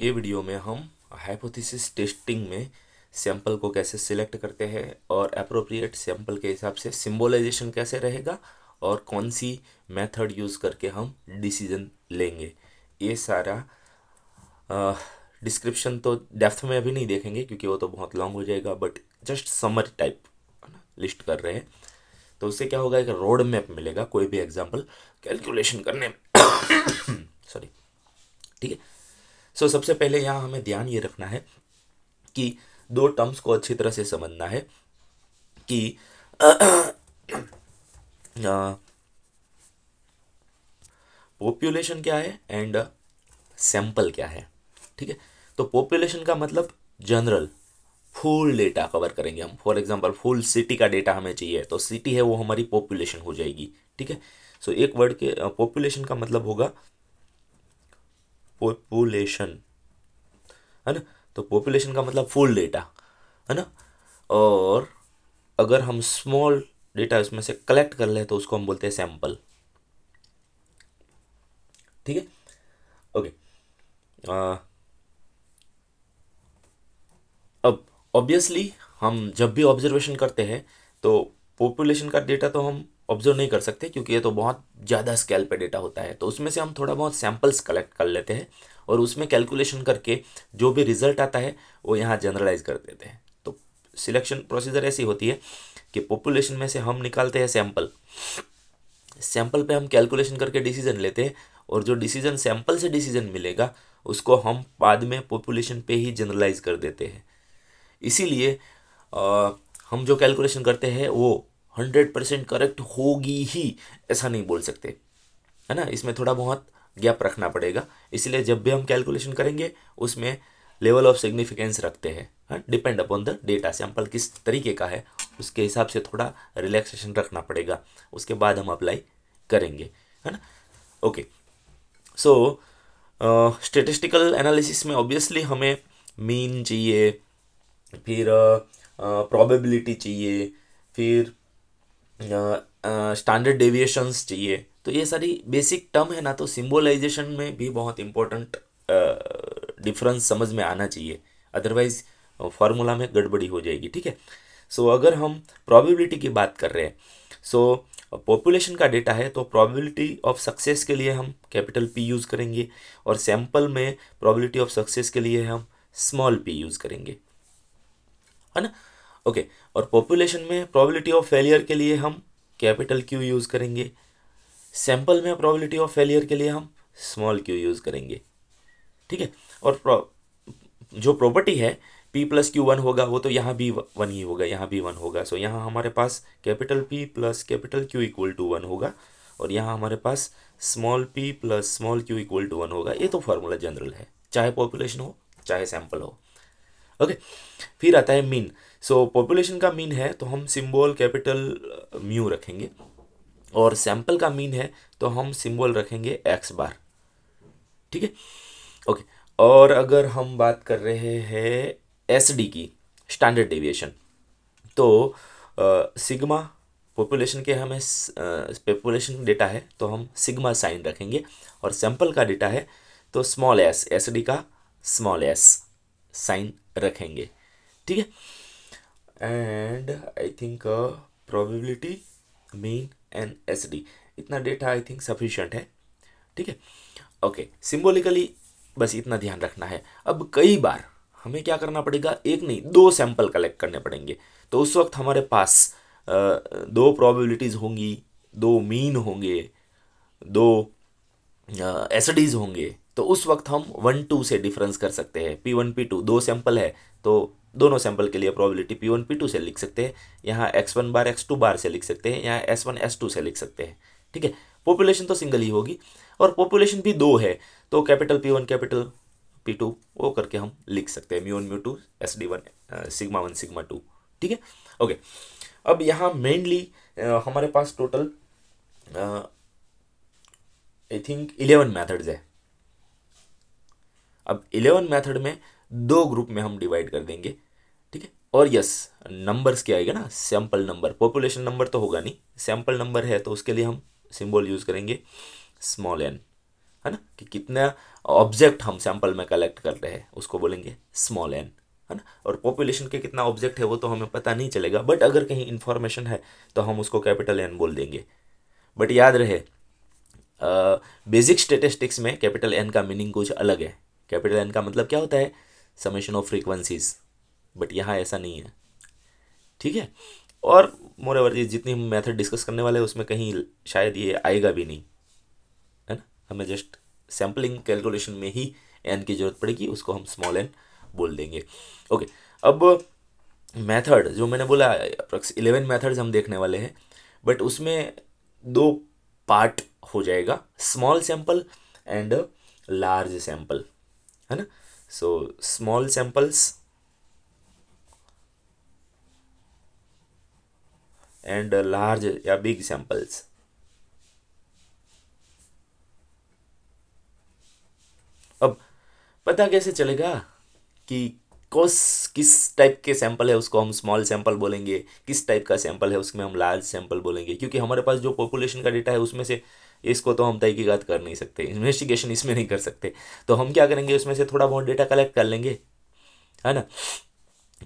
ये वीडियो में हम हाइपोथेसिस टेस्टिंग में सैंपल को कैसे सिलेक्ट करते हैं और अप्रोप्रिएट सैंपल के हिसाब से सिम्बोलाइजेशन कैसे रहेगा और कौन सी मेथड यूज़ करके हम डिसीजन लेंगे ये सारा डिस्क्रिप्शन तो डेफ्थ में अभी नहीं देखेंगे क्योंकि वो तो बहुत लॉन्ग हो जाएगा but just summer type list कर रहे हैं तो उससे क्या होगा एक रोड मैप मिलेगा कोई भी एग्जाम्पल कैलकुलेशन करने में सॉरी ठीक है सो so, सबसे पहले यहाँ हमें ध्यान ये रखना है कि दो टर्म्स को अच्छी तरह से समझना है कि पॉपुलेशन क्या है एंड सैंपल क्या है ठीक है तो पॉपुलेशन का मतलब जनरल फुल डेटा कवर करेंगे हम फॉर एग्जांपल फुल सिटी का डेटा हमें चाहिए तो सिटी है वो हमारी पॉपुलेशन हो जाएगी ठीक है सो so, एक वर्ड के पॉपुलेशन का मतलब होगा पॉपुलेशन है ना तो पॉपुलेशन का मतलब फुल डेटा है ना और अगर हम स्मॉल डेटा उसमें से कलेक्ट कर ले तो उसको हम बोलते हैं सैंपल ठीक है ओके अब ऑब्वियसली हम जब भी ऑब्जर्वेशन करते हैं तो पॉपुलेशन का डेटा तो हम ऑब्जर्व नहीं कर सकते क्योंकि ये तो बहुत ज़्यादा स्केल पे डेटा होता है तो उसमें से हम थोड़ा बहुत सैम्पल्स कलेक्ट कर लेते हैं और उसमें कैलकुलेशन करके जो भी रिजल्ट आता है वो यहाँ जनरलाइज कर देते हैं तो सिलेक्शन प्रोसीजर ऐसी होती है कि पॉपुलेशन में से हम निकालते हैं सैम्पल सैम्पल पे हम कैलकुलेशन करके डिसीजन लेते हैं और जो डिसीजन सैम्पल से डिसीजन मिलेगा उसको हम बाद में पॉपुलेशन पे ही जनरलाइज कर देते हैं इसीलिए हम जो कैलकुलेशन करते हैं वो हंड्रेड परसेंट करेक्ट होगी ही ऐसा नहीं बोल सकते है ना इसमें थोड़ा बहुत गैप रखना पड़ेगा इसलिए जब भी हम कैलकुलेशन करेंगे उसमें लेवल ऑफ सिग्निफिकेंस रखते हैं depend upon the data sample किस तरीके का है उसके हिसाब से थोड़ा रिलैक्सेशन रखना पड़ेगा उसके बाद हम अप्लाई करेंगे है ना ओके सो स्टेटिस्टिकल एनालिसिस में ऑब्वियसली हमें मीन चाहिए फिर प्रोबेबिलिटी uh, uh, चाहिए फिर स्टैंडर्ड डेविएशंस चाहिए तो ये सारी बेसिक टर्म है ना तो सिम्बोलाइजेशन में भी बहुत इम्पोर्टेंट डिफरेंस समझ में आना चाहिए अदरवाइज फार्मूला में गड़बड़ी हो जाएगी ठीक है सो so, अगर हम प्रोबेबिलिटी की बात कर रहे हैं सो so, पॉपुलेशन का डेटा है तो प्रोबेबिलिटी ऑफ सक्सेस के लिए हम कैपिटल पी यूज़ करेंगे और सैंपल में प्रोबेबिलिटी ऑफ सक्सेस के लिए हम स्मॉल पी यूज़ करेंगे है ना ओके okay, और पॉपुलेशन में प्रोबेबिलिटी ऑफ फेलियर के लिए हम कैपिटल क्यू यूज़ करेंगे सैंपल में प्रोबेबिलिटी ऑफ फेलियर के लिए हम स्मॉल क्यू यूज़ करेंगे ठीक है और जो प्रॉपर्टी है पी प्लस क्यू वन होगा वो तो यहाँ भी वन ही होगा यहाँ भी वन होगा सो so, यहाँ हमारे पास capital P plus capital Q equal to one होगा और यहाँ हमारे पास small p plus small q equal to one होगा ये तो फार्मूला जनरल है चाहे पॉपुलेशन हो चाहे सैंपल हो ओके okay, फिर आता है मीन सो so, पॉपुलेशन का मीन है तो हम सिम्बॉल कैपिटल म्यू रखेंगे और सैंपल का मीन है तो हम सिम्बॉल रखेंगे एक्स बार ठीक है ओके और अगर हम बात कर रहे हैं एस डी की स्टैंडर्ड डेविएशन तो सिग्मा uh, पॉपुलेशन के हमें पॉपुलेशन uh, डेटा है तो हम सिग्मा साइन रखेंगे और सैंपल का डेटा है तो स्मॉल एस एस डी का स्मॉल एस साइन रखेंगे ठीक है and I think probability mean and S D इतना डेटा आई थिंक सफिशियंट है ठीक है ओके सिम्बोलिकली बस इतना ध्यान रखना है अब कई बार हमें क्या करना पड़ेगा एक नहीं दो सैंपल कलेक्ट करने पड़ेंगे तो उस वक्त हमारे पास दो प्रोबेबिलिटीज़ होंगी दो मीन होंगे दो एस डीज होंगे तो उस वक्त हम वन टू से डिफरेंस कर सकते हैं पी वन पी टू दो सैंपल है तो दोनों सैंपल के लिए probability P one P two से लिख सकते हैं यहाँ X one bar X two bar से लिख सकते हैं यहाँ एस वन एस टू से लिख सकते हैं ठीक है पॉपुलेशन तो सिंगल ही होगी और पॉपुलेशन भी दो है तो capital P one capital P two वो करके हम लिख सकते हैं mu one mu two S D one sigma one sigma two ठीक है ओके अब यहाँ मेनली हमारे पास total I think eleven methods है अब इलेवन मैथड में दो ग्रुप में हम डिवाइड कर देंगे ठीक है और यस नंबर्स क्या आएगा ना सैम्पल नंबर पॉपुलेशन नंबर तो होगा नहीं सैम्पल नंबर है तो उसके लिए हम सिंबल यूज़ करेंगे स्मॉल एन है ना कि कितना ऑब्जेक्ट हम सैम्पल में कलेक्ट कर रहे हैं उसको बोलेंगे स्मॉल एन है ना और पॉपुलेशन के कितना ऑब्जेक्ट है वो तो हमें पता नहीं चलेगा बट अगर कहीं इन्फॉर्मेशन है तो हम उसको कैपिटल एन बोल देंगे बट याद रहे बेसिक स्टेटिस्टिक्स में कैपिटल एन का मीनिंग कुछ अलग है कैपिटल एन का मतलब क्या होता है समेशन ऑफ फ्रीक्वेंसीज़ बट यहाँ ऐसा नहीं है ठीक है और मोर एवर जी जितनी हम मैथड डिस्कस करने वाले हैं उसमें कहीं शायद ये आएगा भी नहीं है ना हमें जस्ट सैम्पलिंग कैलकुलेशन में ही एन की ज़रूरत पड़ेगी उसको हम स्मॉल एन बोल देंगे ओके अब मेथड जो मैंने बोला अप्रॉक्स इलेवन मेथड्स हम देखने वाले हैं बट उसमें दो पार्ट हो जाएगा small sample and large sample है ना so small samples and large या बिग सैंपल्स अब पता कैसे चलेगा कि कौस किस टाइप के सैंपल है उसको हम स्मॉल सैंपल बोलेंगे किस टाइप का सैंपल है उसमें हम लार्ज सैंपल बोलेंगे क्योंकि हमारे पास जो पॉपुलेशन का डेटा है उसमें से इसको तो हम तहकीकत कर नहीं सकते इन्वेस्टिगेशन इसमें नहीं कर सकते तो हम क्या करेंगे उसमें से थोड़ा बहुत डेटा कलेक्ट कर लेंगे है ना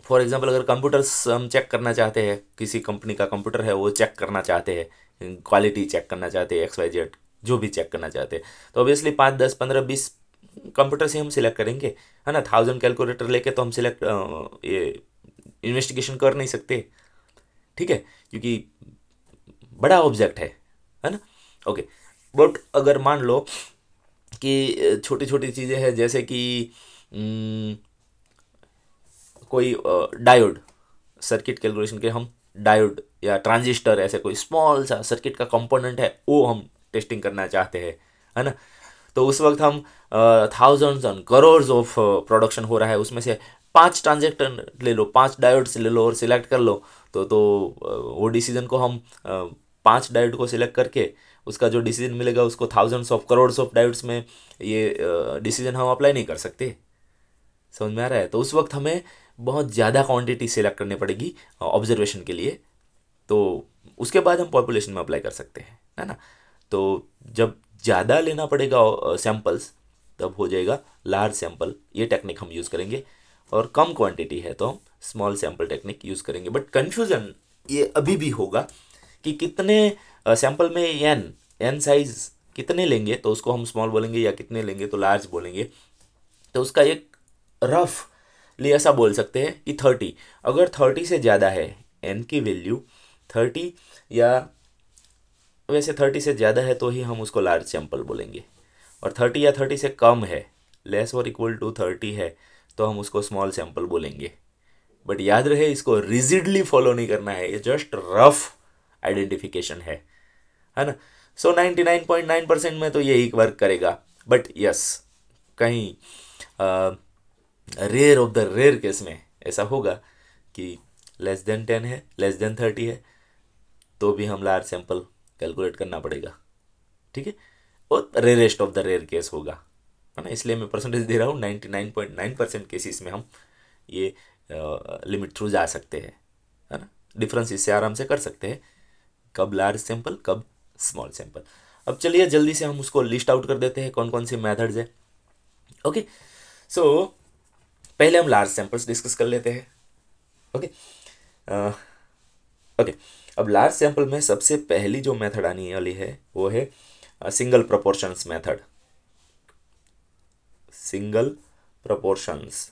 फॉर एग्जांपल अगर कंप्यूटर्स हम चेक करना चाहते हैं किसी कंपनी का कंप्यूटर है वो चेक करना चाहते हैं क्वालिटी चेक करना चाहते हैं एक्स वाई जेड जो भी चेक करना चाहते हैं तो ऑब्वियसली पाँच दस पंद्रह बीस कंप्यूटर से हम सिलेक्ट करेंगे है ना थाउजेंड कैलकुलेटर लेके तो हम सिलेक्ट ये इन्वेस्टिगेशन कर नहीं सकते ठीक है क्योंकि बड़ा ऑब्जेक्ट है है ना ओके बट अगर मान लो कि छोटी छोटी चीज़ें हैं जैसे कि न, कोई डायोड सर्किट कैलकुलेशन के हम डायोड या ट्रांजिस्टर ऐसे कोई स्मॉल सा सर्किट का कंपोनेंट है वो हम टेस्टिंग करना चाहते हैं है ना तो उस वक्त हम thousands and crore of production हो रहा है उसमें से पांच ट्रांजेक्टर ले लो पांच डायोड्स ले लो और सिलेक्ट कर लो तो तो वो डिसीजन को हम पांच डायोड को सिलेक्ट करके उसका जो डिसीजन मिलेगा उसको thousands of crore of diodes में ये डिसीजन हम अप्लाई नहीं कर सकते समझ में आ रहा है तो उस वक्त हमें बहुत ज़्यादा क्वांटिटी सेलेक्ट करनी पड़ेगी ऑब्जर्वेशन के लिए तो उसके बाद हम पॉपुलेशन में अप्लाई कर सकते हैं है ना तो जब ज़्यादा लेना पड़ेगा सैंपल्स तब हो जाएगा लार्ज सैम्पल ये टेक्निक हम यूज़ करेंगे और कम क्वांटिटी है तो हम स्मॉल सैंपल टेक्निक यूज़ करेंगे बट कन्फ्यूज़न ये अभी भी होगा कि कितने सैम्पल में एन एन साइज़ कितने लेंगे तो उसको हम स्मॉल बोलेंगे या कितने लेंगे तो लार्ज बोलेंगे तो उसका एक रफ़ लिए ऐसा बोल सकते हैं कि थर्टी अगर थर्टी से ज़्यादा है एन की वैल्यू थर्टी या वैसे थर्टी से ज़्यादा है तो ही हम उसको लार्ज सैम्पल बोलेंगे और थर्टी या थर्टी से कम है लेस और इक्वल टू थर्टी है तो हम उसको स्मॉल सैम्पल बोलेंगे बट याद रहे इसको रिजिडली फॉलो नहीं करना है ये जस्ट रफ आइडेंटिफिकेशन है है ना so ninety nine point nine percent में तो ये एक वर्क करेगा बट यस yes, कहीं rare of the rare case में ऐसा होगा कि लेस देन टेन है लेस देन थर्टी है तो भी हम लार्ज सैंपल कैलकुलेट करना पड़ेगा ठीक है और rarest of the rare case होगा है ना इसलिए मैं परसेंटेज दे रहा हूँ ninety nine point nine percent cases में हम ये लिमिट थ्रू जा सकते हैं है ना डिफरेंस इससे आराम से कर सकते हैं कब लार्ज सैंपल कब स्मॉल सैंपल अब चलिए जल्दी से हम उसको लिस्ट आउट कर देते हैं कौन कौन से मैथड्स है ओके सो पहले हम लार्ज सैंपल्स डिस्कस कर लेते हैं ओके ओके uh, अब लार्ज सैंपल में सबसे पहली जो मेथड आने वाली है वो है single proportions method single proportions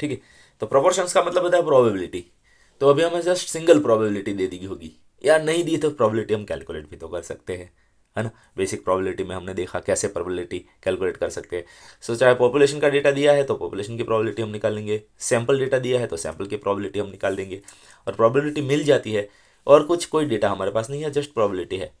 ठीक है तो प्रोपोर्शंस का मतलब होता है प्रोबेबिलिटी तो अभी हमें जस्ट सिंगल प्रोबेबिलिटी दे दी होगी या नहीं दी तो प्रॉबिलिटी हम कैलकुलेट भी तो कर सकते हैं है ना बेसिक प्रॉबिलिटी में हमने देखा कैसे प्रॉबिलिटी कैलकुलेट कर सकते हैं सो so, चाहे पॉपुलेशन का डेटा दिया है तो पॉपुलेशन की प्रॉबिलिटी हम निकाल लेंगे सैम्पल डेटा दिया है तो सैम्पल की प्रॉबिलिटी हम निकाल देंगे और प्रॉबिलिटी मिल जाती है और कुछ कोई डेटा हमारे पास नहीं है जस्ट प्रॉबिलिटी है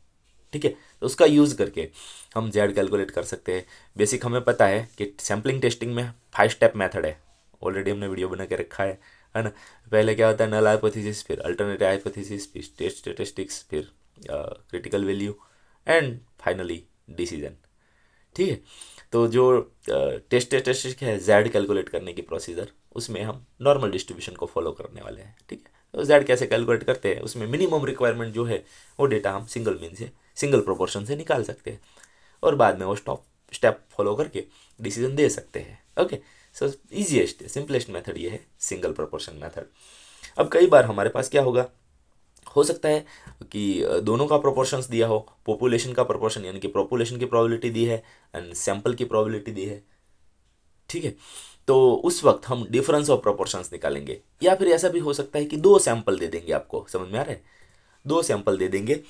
ठीक है तो उसका यूज़ करके हम जेड कैलकुलेट कर सकते हैं बेसिक हमें पता है कि सैम्पलिंग टेस्टिंग में फाइव स्टेप मैथड है ऑलरेडी हमने वीडियो बना के रखा है है ना पहले क्या होता है नल हाइपोथीसिस फिर अल्टरनेटिव हाइपोथीसिस फिर टेस्ट स्टेटिस्टिक्स फिर critical value and finally decision ठीक है तो जो टेस्ट टेस्ट है जेड कैलकुलेट करने की प्रोसीजर उसमें हम नॉर्मल डिस्ट्रीब्यूशन को फॉलो करने वाले हैं ठीक है तो जेड कैसे कैलकुलेट करते हैं उसमें मिनिमम रिक्वायरमेंट जो है वो डेटा हम सिंगल मीन से सिंगल प्रोपोर्शन से निकाल सकते हैं और बाद में वो स्टॉप स्टेप फॉलो करके डिसीजन दे सकते हैं okay sir easiest simplest method ये है सिंगल प्रोपोर्शन मेथड अब कई बार हमारे पास क्या होगा हो सकता है कि दोनों का प्रोपोर्शंस दिया हो पॉपुलेशन का प्रोपोर्शन यानी कि पॉपुलेशन की प्रोबेबिलिटी दी है एंड सैंपल की प्रोबेबिलिटी दी है ठीक है तो उस वक्त हम डिफरेंस ऑफ प्रोपोर्शंस निकालेंगे या फिर ऐसा भी हो सकता है कि दो सैंपल दे देंगे आपको समझ में आ रहा है दो सैंपल दे देंगे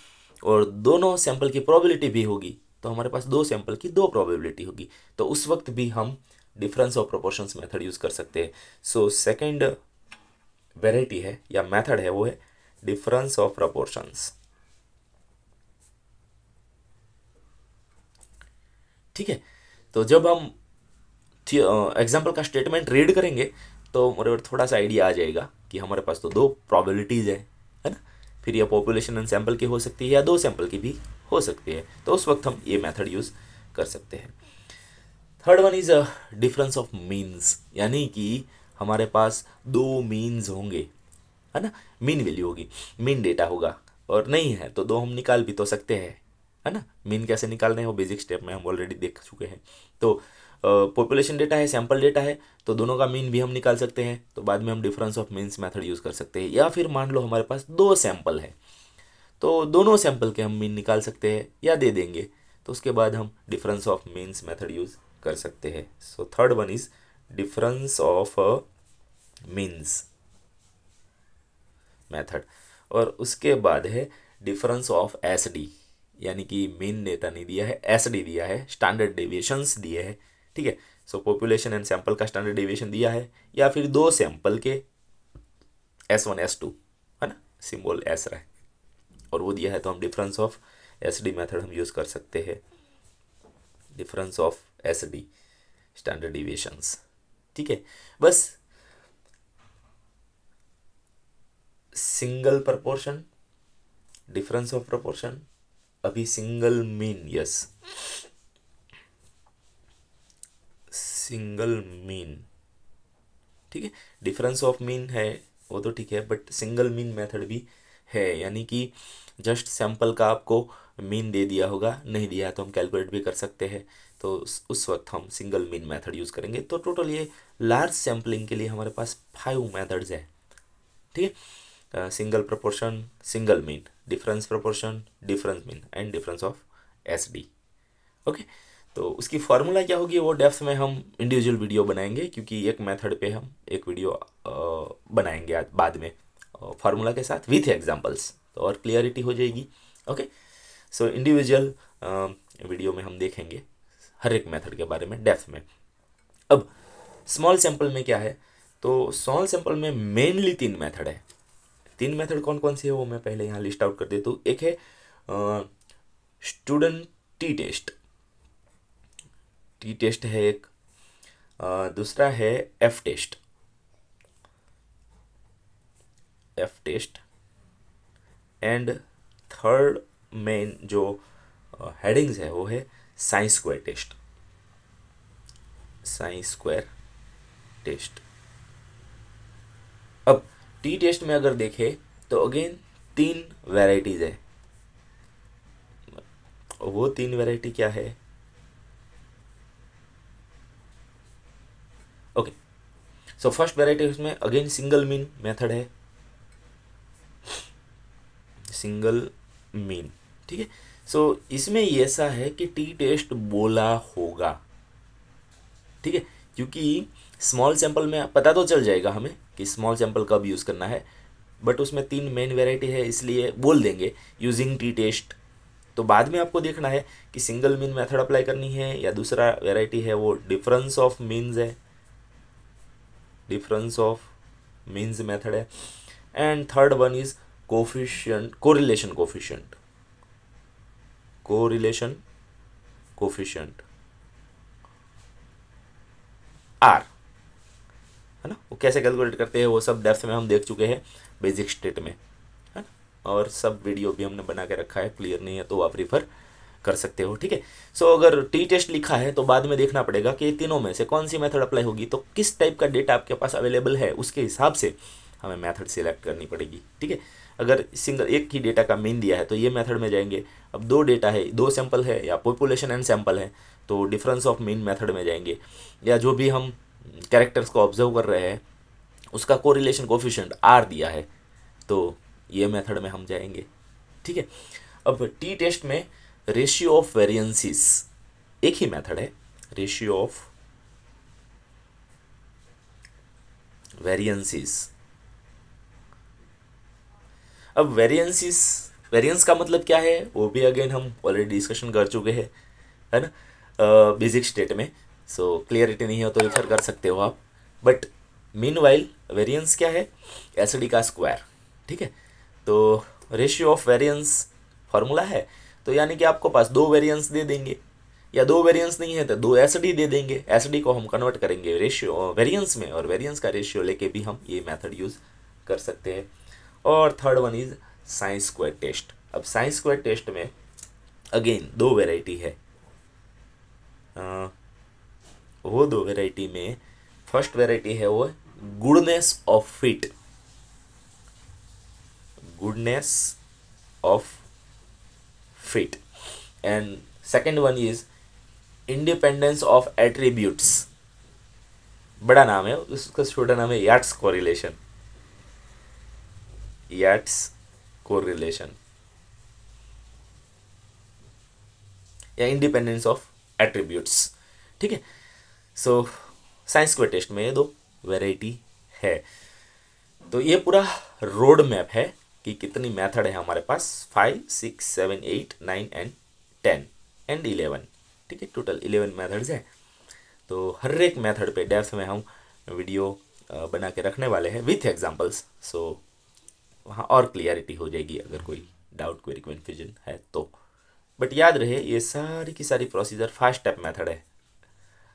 और दोनों सैंपल की प्रोबेबिलिटी भी होगी तो हमारे पास दो सैंपल की दो प्रोबेबिलिटी होगी तो उस वक्त भी हम difference of proportions method use कर सकते हैं सो सेकंड वेराइटी है या मेथड है वो है डिफरेंस ऑफ प्रोपोर्शंस ठीक है तो जब हम एग्जाम्पल का स्टेटमेंट रीड करेंगे तो मेरे थोड़ा सा आइडिया आ जाएगा कि हमारे पास तो दो प्रॉबिलिटीज़ है है ना फिर यह पॉपुलेशन एंड सैम्पल की हो सकती है या दो सैंपल की भी हो सकती है तो उस वक्त हम ये मेथड यूज़ कर सकते हैं third one is a difference of means यानी कि हमारे पास दो मीन्स होंगे है ना मीन वैल्यू होगी मीन डेटा होगा और नहीं है तो दो हम निकाल भी तो सकते हैं है ना मीन कैसे निकालने हैं वो बेसिक स्टेप में हम ऑलरेडी देख चुके हैं तो पॉपुलेशन uh, डेटा है सैम्पल डेटा है तो दोनों का मीन भी हम निकाल सकते हैं तो बाद में हम difference of means method use कर सकते हैं या फिर मान लो हमारे पास दो सैंपल है तो दोनों सैंपल के हम मीन निकाल सकते हैं या दे देंगे तो उसके बाद हम difference of means method use कर सकते हैं so third one is difference of means method और उसके बाद है डिफरेंस ऑफ एस डी यानी कि मीन डेटा नहीं दिया है एस डी दिया है स्टैंडर्ड डेविएशंस दिए हैं ठीक है सो पॉपुलेशन एंड सैंपल का स्टैंडर्ड डेविएशन दिया है या फिर दो सैंपल के एस वन एस टू है ना सिंबल एस रहा है और वो दिया है तो हम difference of S D method हम यूज़ कर सकते हैं difference of S D standard deviations ठीक है बस single proportion difference of proportion अभी single mean yes single mean ठीक है डिफरेंस ऑफ मीन है वो तो ठीक है बट सिंगल मीन मेथड भी है यानी कि जस्ट सैंपल का आपको मीन दे दिया होगा नहीं दिया तो हम कैलकुलेट भी कर सकते हैं तो उस वक्त हम सिंगल मीन मेथड यूज़ करेंगे तो टोटल ये लार्ज सैम्पलिंग के लिए हमारे पास फाइव मेथड्स हैं ठीक है single proportion single mean difference proportion difference mean and difference of S D okay तो उसकी फार्मूला क्या होगी वो डेप्थ में हम इंडिविजुअल वीडियो बनाएंगे क्योंकि एक मेथड पे हम एक वीडियो बनाएंगे बाद में फार्मूला के साथ विथ एग्जांपल्स तो और क्लियरिटी हो जाएगी ओके सो इंडिविजुअल वीडियो में हम देखेंगे हर एक मेथड के बारे में डेप्थ में अब स्मॉल सैंपल में क्या है तो स्मॉल सैंपल में मेनली तीन मेथड है तीन मेथड कौन कौन सी है वो मैं पहले यहाँ लिस्ट आउट कर देता हूँ एक है student T test T test है एक दूसरा है F test F test and third main जो हेडिंग्स है वो है chi square test chi square test अब टी टेस्ट में अगर देखें तो अगेन तीन वैरायटीज है वो तीन वैरायटी क्या है ओके सो फर्स्ट वैरायटी उसमें अगेन सिंगल मीन मेथड है सिंगल मीन ठीक है सो so, इसमें ऐसा है कि टी टेस्ट बोला होगा ठीक है क्योंकि स्मॉल सैंपल में पता तो चल जाएगा हमें कि स्मॉल सैंपल कब यूज़ करना है बट उसमें तीन मेन वेराइटी है इसलिए बोल देंगे यूजिंग टी टेस्ट तो बाद में आपको देखना है कि सिंगल मीन मेथड अप्लाई करनी है या दूसरा वेराइटी है वो डिफरेंस ऑफ मीन्स है डिफरेंस ऑफ मीन्स मेथड है and third one is coefficient correlation coefficient correlation coefficient R है ना वो कैसे कैलकुलेट करते हैं वो सब डेप्थ में हम देख चुके हैं बेसिक स्टेट में है ना और सब वीडियो भी हमने बना के रखा है क्लियर नहीं है तो आप रिफर कर सकते हो ठीक है सो अगर टी टेस्ट लिखा है तो बाद में देखना पड़ेगा कि तीनों में से कौन सी मेथड अप्लाई होगी तो किस टाइप का डेटा आपके पास अवेलेबल है उसके हिसाब से हमें मेथड सिलेक्ट करनी पड़ेगी ठीक है अगर सिंगल एक ही डेटा का मीन दिया है तो ये मेथड में जाएंगे अब दो डेटा है दो सैंपल है या पॉपुलेशन एंड सैंपल है तो डिफरेंस ऑफ मीन मेथड में जाएंगे या जो भी हम कैरेक्टर्स को ऑब्जर्व कर रहे हैं उसका कोरिलेशन कोफिशेंट आर दिया है तो ये मेथड में हम जाएंगे ठीक है अब टी टेस्ट में रेशियो ऑफ वेरियंसिस एक ही मेथड है रेशियो ऑफ वेरियंसिस अब वेरियंसिस वेरियंस का मतलब क्या है वो भी अगेन हम ऑलरेडी डिस्कशन कर चुके हैं है ना बेसिक स्टेट में सो so, क्लियरिटी नहीं हो तो रिफर कर सकते हो आप बट मीन वाइल वेरियंस क्या है एसिडी का स्क्वायर ठीक है तो रेशियो ऑफ वेरियंस फॉर्मूला है तो यानी कि आपको पास दो वेरियंस दे देंगे या दो वेरियंस नहीं है तो दो एसिडी दे देंगे एसिडी को हम कन्वर्ट करेंगे रेशियो वेरियंस में और वेरियंस का रेशियो लेके भी हम ये मेथड यूज़ कर सकते हैं और third one is science square test अब साइंस स्क्वायर टेस्ट में अगेन दो वेराइटी है आ, वो दो वेराइटी में फर्स्ट वेराइटी है वो goodness of fit goodness of fit and second one is independence of attributes बड़ा नाम है उसका छोटा नाम है याट्स कोरिलेशन Yates correlation. या इंडिपेंडेंस ऑफ एट्रीब्यूट्स ठीक है सो साइंस के टेस्ट में ये दो वेराइटी है तो ये पूरा रोड मैप है कि कितनी मेथड है हमारे पास five six seven eight nine and ten and eleven ठीक है टोटल इलेवन मेथड्स हैं तो हर एक मेथड पे डेप्थ में हम वीडियो बना के रखने वाले हैं विथ एग्जांपल्स सो वहाँ और क्लियरिटी हो जाएगी अगर कोई डाउट कोई कन्फ्यूजन है तो बट याद रहे ये सारी की सारी प्रोसीजर फर्स्ट स्टेप मेथड है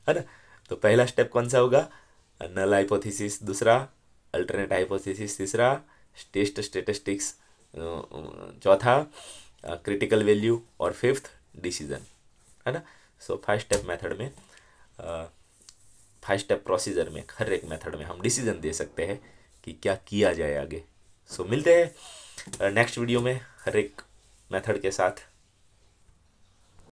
है ना तो पहला स्टेप कौन सा होगा नल हाइपोथेसिस दूसरा अल्टरनेट हाइपोथेसिस तीसरा टेस्ट स्टेटिस्टिक्स चौथा क्रिटिकल वैल्यू और फिफ्थ डिसीजन है ना सो फाइव स्टेप मेथड में फाइव स्टेप प्रोसीजर में हर एक मेथड में हम डिसीजन दे सकते हैं कि क्या किया जाए आगे सो so, मिलते हैं नेक्स्ट uh, वीडियो में हर एक मेथड के साथ